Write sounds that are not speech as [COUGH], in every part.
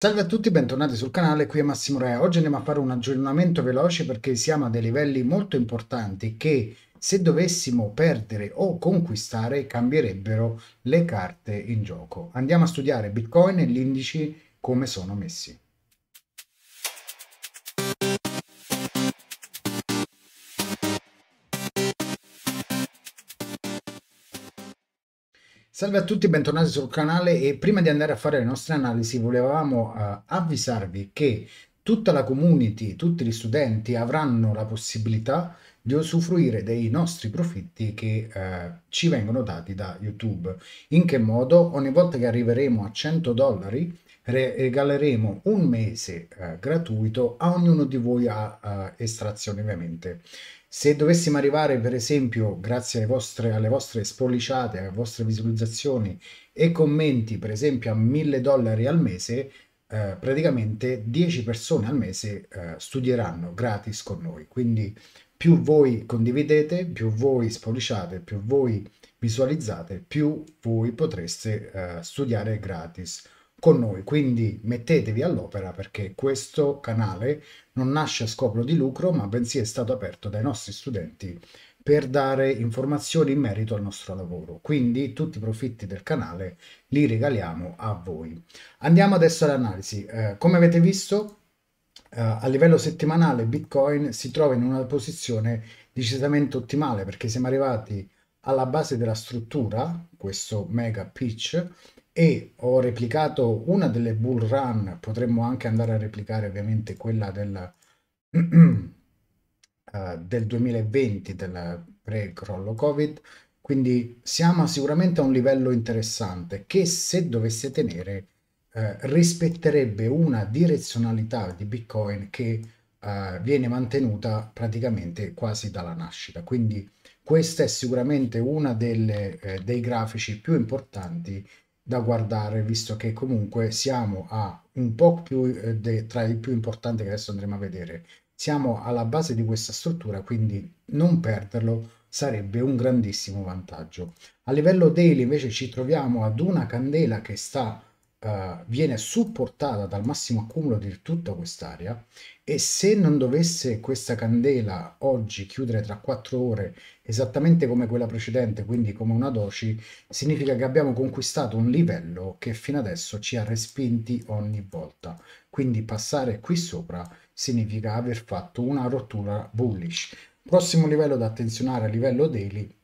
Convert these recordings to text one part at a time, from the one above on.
Salve a tutti, bentornati sul canale, qui è Massimo Rea. Oggi andiamo a fare un aggiornamento veloce perché siamo a dei livelli molto importanti che se dovessimo perdere o conquistare cambierebbero le carte in gioco. Andiamo a studiare Bitcoin e gli indici come sono messi. Salve a tutti, bentornati sul canale e prima di andare a fare le nostre analisi volevamo uh, avvisarvi che tutta la community, tutti gli studenti avranno la possibilità di usufruire dei nostri profitti che eh, ci vengono dati da YouTube. In che modo? Ogni volta che arriveremo a 100 dollari regaleremo un mese eh, gratuito a ognuno di voi a, a, estrazione ovviamente. Se dovessimo arrivare per esempio grazie alle vostre, alle vostre spolliciate, alle vostre visualizzazioni e commenti per esempio a 1000 dollari al mese, eh, praticamente 10 persone al mese eh, studieranno gratis con noi. Quindi più voi condividete, più voi spolliciate, più voi visualizzate, più voi potreste eh, studiare gratis con noi. Quindi mettetevi all'opera perché questo canale non nasce a scopo di lucro, ma bensì è stato aperto dai nostri studenti per dare informazioni in merito al nostro lavoro. Quindi tutti i profitti del canale li regaliamo a voi. Andiamo adesso all'analisi. Eh, come avete visto, eh, a livello settimanale Bitcoin si trova in una posizione decisamente ottimale perché siamo arrivati alla base della struttura, questo mega pitch, e ho replicato una delle bull run, potremmo anche andare a replicare ovviamente quella del, uh, [CLEARS THROAT] del 2020, del pre-crollo Covid, quindi siamo sicuramente a un livello interessante che se dovesse tenere eh, rispetterebbe una direzionalità di Bitcoin che eh, viene mantenuta praticamente quasi dalla nascita. Quindi questo è sicuramente uno eh, dei grafici più importanti da guardare, visto che comunque siamo a un po' più eh, de, tra i più importanti che adesso andremo a vedere. Siamo alla base di questa struttura, quindi non perderlo sarebbe un grandissimo vantaggio. A livello daily invece ci troviamo ad una candela che sta uh, viene supportata dal massimo accumulo di tutta quest'area e se non dovesse questa candela oggi chiudere tra 4 ore esattamente come quella precedente, quindi come una doci, significa che abbiamo conquistato un livello che fino adesso ci ha respinti ogni volta. Quindi passare qui sopra significa aver fatto una rottura bullish. Prossimo livello da attenzionare a livello daily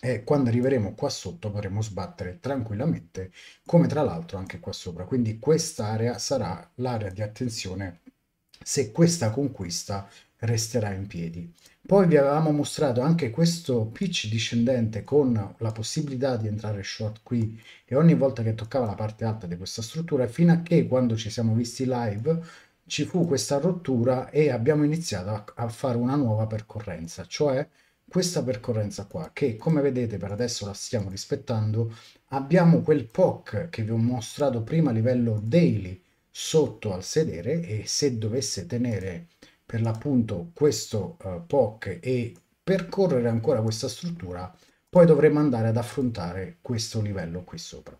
e quando arriveremo qua sotto potremo sbattere tranquillamente come tra l'altro anche qua sopra quindi quest'area sarà l'area di attenzione se questa conquista resterà in piedi poi vi avevamo mostrato anche questo pitch discendente con la possibilità di entrare short qui e ogni volta che toccava la parte alta di questa struttura fino a che quando ci siamo visti live ci fu questa rottura e abbiamo iniziato a, a fare una nuova percorrenza cioè questa percorrenza qua, che come vedete per adesso la stiamo rispettando, abbiamo quel POC che vi ho mostrato prima a livello daily sotto al sedere e se dovesse tenere per l'appunto questo uh, POC e percorrere ancora questa struttura, poi dovremmo andare ad affrontare questo livello qui sopra,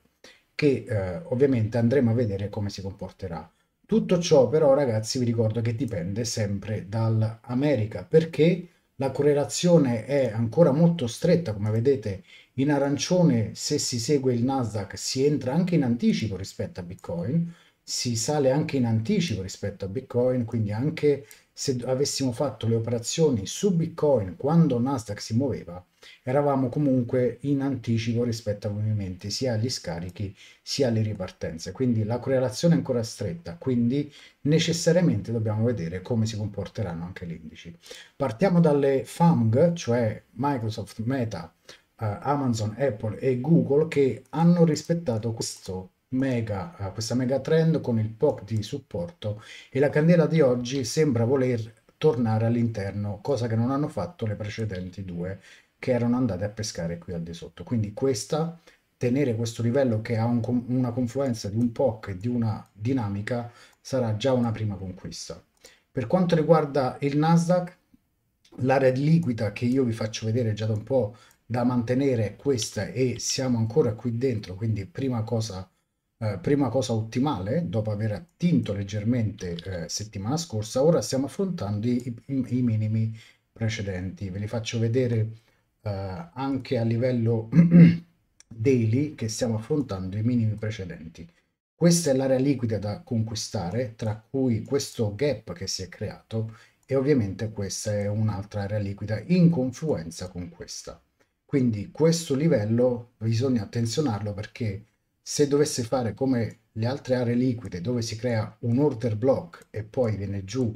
che eh, ovviamente andremo a vedere come si comporterà. Tutto ciò però ragazzi vi ricordo che dipende sempre dall'America, perché la correlazione è ancora molto stretta, come vedete in arancione se si segue il Nasdaq si entra anche in anticipo rispetto a Bitcoin, si sale anche in anticipo rispetto a Bitcoin, quindi anche se avessimo fatto le operazioni su Bitcoin quando Nasdaq si muoveva, eravamo comunque in anticipo rispetto ai movimenti sia agli scarichi sia alle ripartenze. Quindi la correlazione è ancora stretta, quindi necessariamente dobbiamo vedere come si comporteranno anche gli indici. Partiamo dalle FAMG, cioè Microsoft, Meta, eh, Amazon, Apple e Google che hanno rispettato questo mega, eh, questa mega trend con il POC di supporto e la candela di oggi sembra voler tornare all'interno, cosa che non hanno fatto le precedenti due che erano andate a pescare qui al di sotto. Quindi questa, tenere questo livello che ha un, una confluenza di un POC e di una dinamica sarà già una prima conquista. Per quanto riguarda il Nasdaq, l'area liquida che io vi faccio vedere già da un po' da mantenere questa e siamo ancora qui dentro, quindi prima cosa eh, prima cosa ottimale, dopo aver attinto leggermente eh, settimana scorsa, ora stiamo affrontando i, i, i, minimi precedenti. Ve li faccio vedere eh, anche a livello [CLEARS THROAT] daily che stiamo affrontando i minimi precedenti. Questa è l'area liquida da conquistare, tra cui questo gap che si è creato e ovviamente questa è un'altra area liquida in confluenza con questa. Quindi questo livello bisogna attenzionarlo perché se dovesse fare come le altre aree liquide dove si crea un order block e poi viene giù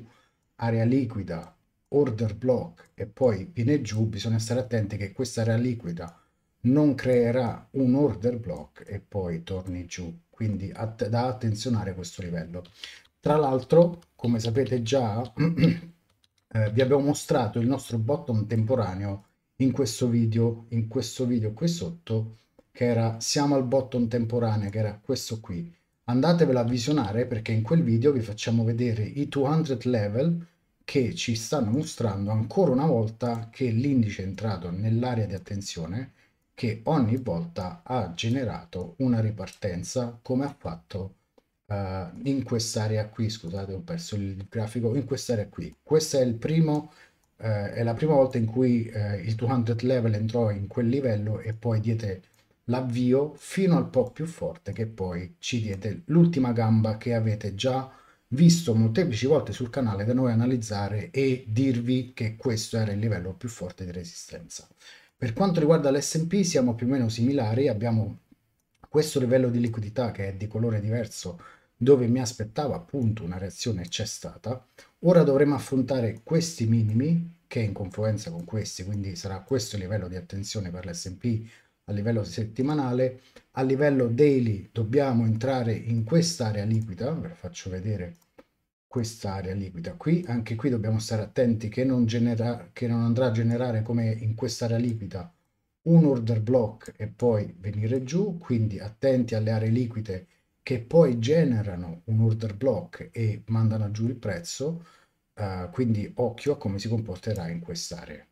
area liquida, order block e poi viene giù, bisogna stare attenti che questa area liquida non creerà un order block e poi torni giù, quindi att da attenzionare questo livello. Tra l'altro, come sapete già, [CLEARS THROAT] eh, vi abbiamo mostrato il nostro bottom temporaneo in questo video, in questo video qui sotto, che era Siamo al bottom temporanea, che era questo qui. Andatevela a visionare perché in quel video vi facciamo vedere i 200 level che ci stanno mostrando ancora una volta che l'indice è entrato nell'area di attenzione che ogni volta ha generato una ripartenza come ha fatto Uh, in quest'area qui, scusate ho perso il grafico, in quest'area qui. Questa è il primo, uh, è la prima volta in cui uh, il 200 level entrò in quel livello e poi diede l'avvio fino al po' più forte che poi ci diede l'ultima gamba che avete già visto molteplici volte sul canale da noi analizzare e dirvi che questo era il livello più forte di resistenza. Per quanto riguarda l'S&P siamo più o meno similari, abbiamo questo livello di liquidità che è di colore diverso dove mi aspettavo appunto una reazione c'è stata. Ora dovremo affrontare questi minimi che è in confluenza con questi, quindi sarà questo il livello di attenzione per l'S&P a livello settimanale, a livello daily dobbiamo entrare in quest'area liquida, ve la faccio vedere quest'area liquida qui, anche qui dobbiamo stare attenti che non, genera che non andrà a generare come in quest'area liquida un order block e poi venire giù, quindi attenti alle aree liquide che poi generano un order block e mandano giù il prezzo, uh, quindi occhio a come si comporterà in quest'area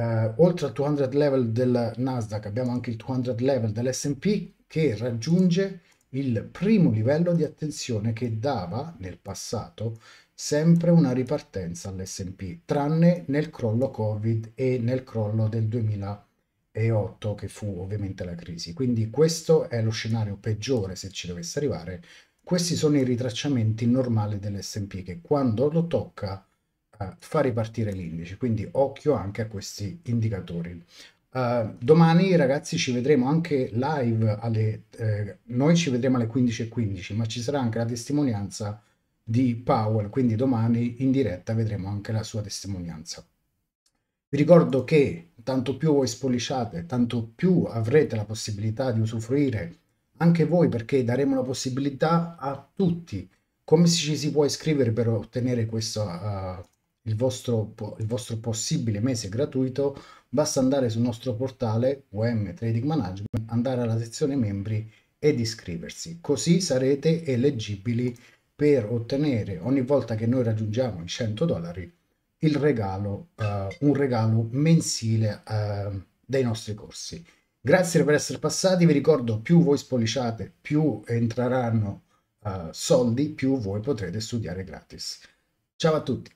eh, oltre al 200 level del Nasdaq abbiamo anche il 200 level dell'S&P che raggiunge il primo livello di attenzione che dava nel passato sempre una ripartenza all'S&P, tranne nel crollo Covid e nel crollo del 2008 che fu ovviamente la crisi. Quindi questo è lo scenario peggiore se ci dovesse arrivare. Questi sono i ritracciamenti normali dell'S&P che quando lo tocca eh, fa ripartire l'indice, quindi occhio anche a questi indicatori. Uh, domani ragazzi ci vedremo anche live, alle, eh, noi ci vedremo alle 15.15, 15, ma ci sarà anche la testimonianza di Powell, quindi domani in diretta vedremo anche la sua testimonianza. Vi ricordo che tanto più voi spolliciate, tanto più avrete la possibilità di usufruire anche voi perché daremo la possibilità a tutti. Come ci si può iscrivere per ottenere questa, uh, eh, il vostro, il vostro possibile mese gratuito, basta andare sul nostro portale UM Trading Management, andare alla sezione membri ed iscriversi. Così sarete eleggibili per ottenere ogni volta che noi raggiungiamo i 100 dollari il regalo, uh, un regalo mensile uh, dei nostri corsi. Grazie per essere passati, vi ricordo più voi spolliciate, più entreranno uh, soldi, più voi potrete studiare gratis. Ciao a tutti!